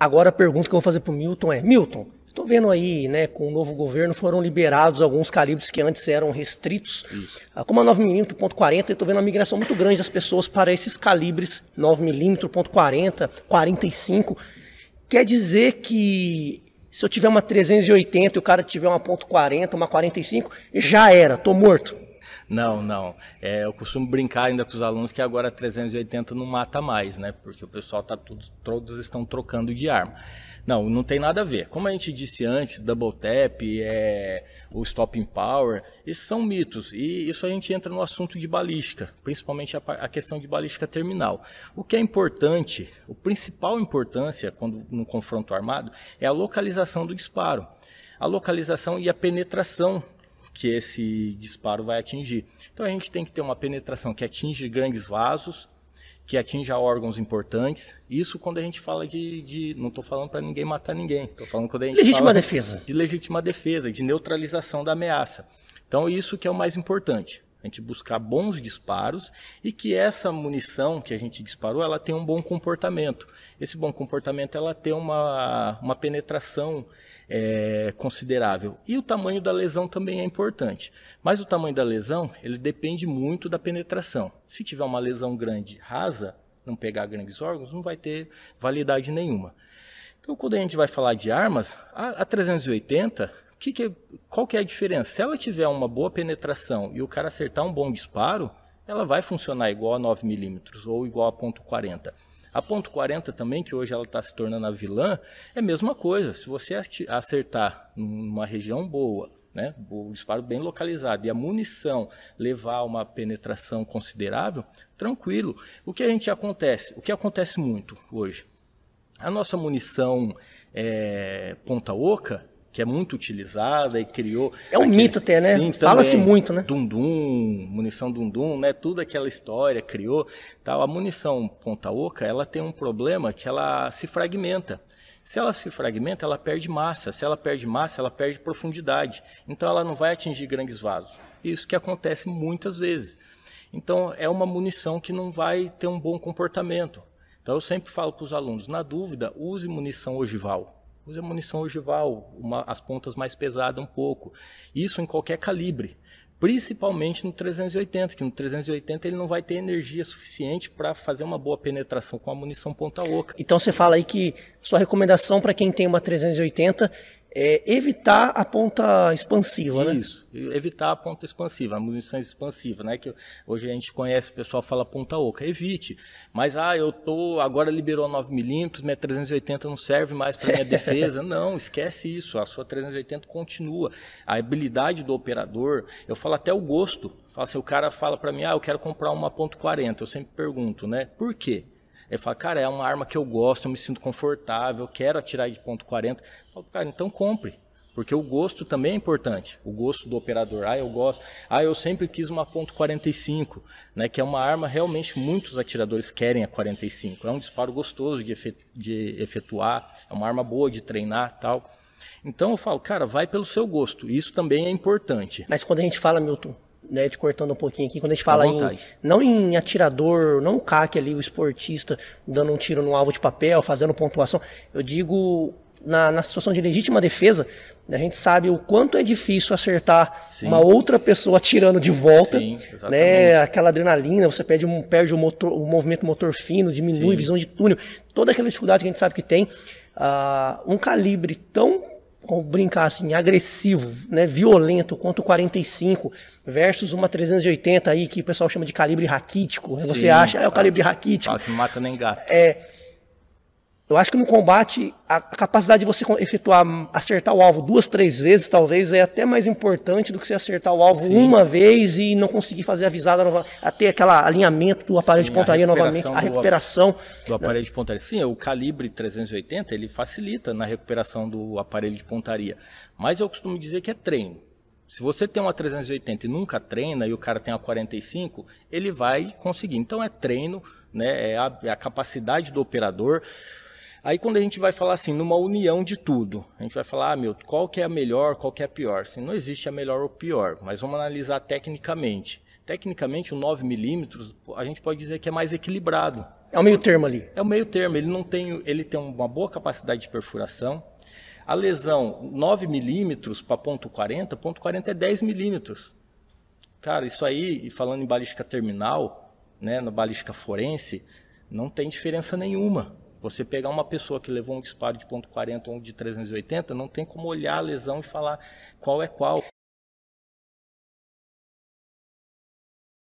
Agora a pergunta que eu vou fazer para o Milton é: Milton, estou vendo aí, né, com o novo governo foram liberados alguns calibres que antes eram restritos. Isso. Ah, como a 9mm.40, estou vendo uma migração muito grande das pessoas para esses calibres 9mm.40, 45. Quer dizer que se eu tiver uma 380 e o cara tiver uma .40, uma 45, já era, tô morto. Não, não. É, eu costumo brincar ainda com os alunos que agora 380 não mata mais, né? Porque o pessoal tá tudo, todos estão trocando de arma. Não, não tem nada a ver. Como a gente disse antes, double tap, é, o stopping power, isso são mitos. E isso a gente entra no assunto de balística, principalmente a, a questão de balística terminal. O que é importante, o principal importância quando no confronto armado é a localização do disparo. A localização e a penetração que esse disparo vai atingir. Então a gente tem que ter uma penetração que atinge grandes vasos, que atinja órgãos importantes. Isso quando a gente fala de. de não estou falando para ninguém matar ninguém. Estou falando quando a gente legítima fala defesa. De legítima defesa, de neutralização da ameaça. Então isso que é o mais importante. A gente buscar bons disparos e que essa munição que a gente disparou, ela tenha um bom comportamento. Esse bom comportamento, ela tem uma, uma penetração é, considerável. E o tamanho da lesão também é importante. Mas o tamanho da lesão, ele depende muito da penetração. Se tiver uma lesão grande, rasa, não pegar grandes órgãos, não vai ter validade nenhuma. Então, quando a gente vai falar de armas, a, a 380, que que, é, qual que é a diferença? Se ela tiver uma boa penetração e o cara acertar um bom disparo, ela vai funcionar igual a 9mm ou igual a .40. A ponto 40 também, que hoje ela está se tornando a vilã, é a mesma coisa. Se você acertar numa região boa, né, o disparo bem localizado e a munição levar a uma penetração considerável, tranquilo. O que a gente acontece? O que acontece muito hoje? A nossa munição é, ponta oca, que é muito utilizada e criou. É um aquele, mito até, né? Fala-se muito, né? Dundum, munição Dundum, né? Tudo aquela história criou. Tal. A munição ponta oca, ela tem um problema que ela se fragmenta. Se ela se fragmenta, ela perde massa. Se ela perde massa, ela perde profundidade. Então ela não vai atingir grandes vasos. Isso que acontece muitas vezes. Então é uma munição que não vai ter um bom comportamento. Então eu sempre falo para os alunos, na dúvida, use munição ogival Usa munição ogival, uma, as pontas mais pesadas um pouco. Isso em qualquer calibre, principalmente no 380, que no 380 ele não vai ter energia suficiente para fazer uma boa penetração com a munição ponta oca. Então você fala aí que sua recomendação para quem tem uma 380 é, evitar a ponta expansiva, Isso, né? Isso, evitar a ponta expansiva, a munição expansiva, né? Que hoje a gente conhece, o pessoal fala ponta oca, evite. Mas, ah, eu tô agora liberou 9mm, minha 380 não serve mais para minha defesa. não, esquece isso, a sua 380 continua. A habilidade do operador, eu falo até o gosto. Fala, se assim, o cara fala para mim, ah, eu quero comprar uma ponto .40, eu sempre pergunto, né? Por quê? Ele fala, cara, é uma arma que eu gosto, eu me sinto confortável, quero atirar de ponto 40. Eu falo, cara, então compre. Porque o gosto também é importante. O gosto do operador. Ah, eu gosto. Ah, eu sempre quis uma ponto .45, né, que é uma arma realmente muitos atiradores querem a 45. É um disparo gostoso de, efet de efetuar, é uma arma boa de treinar, tal. Então eu falo, cara, vai pelo seu gosto. Isso também é importante. Mas quando a gente fala, Milton, né, te cortando um pouquinho aqui, quando a gente fala em, não em atirador, não o CAC ali, o esportista, dando um tiro no alvo de papel, fazendo pontuação, eu digo na, na situação de legítima defesa, a gente sabe o quanto é difícil acertar Sim. uma outra pessoa atirando de volta, Sim, né? Aquela adrenalina, você perde, perde o, motor, o movimento motor fino, diminui Sim. visão de túnel, toda aquela dificuldade que a gente sabe que tem. Uh, um calibre tão vamos brincar assim, agressivo, né, violento contra o 45 versus uma 380 aí que o pessoal chama de calibre raquítico. Né, você acha, é o tá. calibre raquítico. que mata nem gato. É, eu acho que no combate, a capacidade de você efetuar, hum, acertar o alvo duas, três vezes, talvez, é até mais importante do que você acertar o alvo Sim. uma vez e não conseguir fazer a visada, nova, até aquele alinhamento do aparelho Sim, de pontaria a novamente, a recuperação. Do, do né? aparelho de pontaria. Sim, o calibre 380, ele facilita na recuperação do aparelho de pontaria. Mas eu costumo dizer que é treino. Se você tem uma 380 e nunca treina, e o cara tem uma 45, ele vai conseguir. Então é treino, né? é a, é a capacidade do operador. Aí quando a gente vai falar assim, numa união de tudo, a gente vai falar, ah, meu, qual que é a melhor, qual que é a pior? Assim, não existe a melhor ou pior, mas vamos analisar tecnicamente. Tecnicamente, o 9mm, a gente pode dizer que é mais equilibrado. É o meio termo ali. É o meio termo, ele não tem, ele tem uma boa capacidade de perfuração. A lesão 9 milímetros para ponto 40, ponto 40 é 10 milímetros. Cara, isso aí, e falando em balística terminal, né, na balística forense, não tem diferença nenhuma. Você pegar uma pessoa que levou um disparo de ponto .40 ou um de 380, não tem como olhar a lesão e falar qual é qual.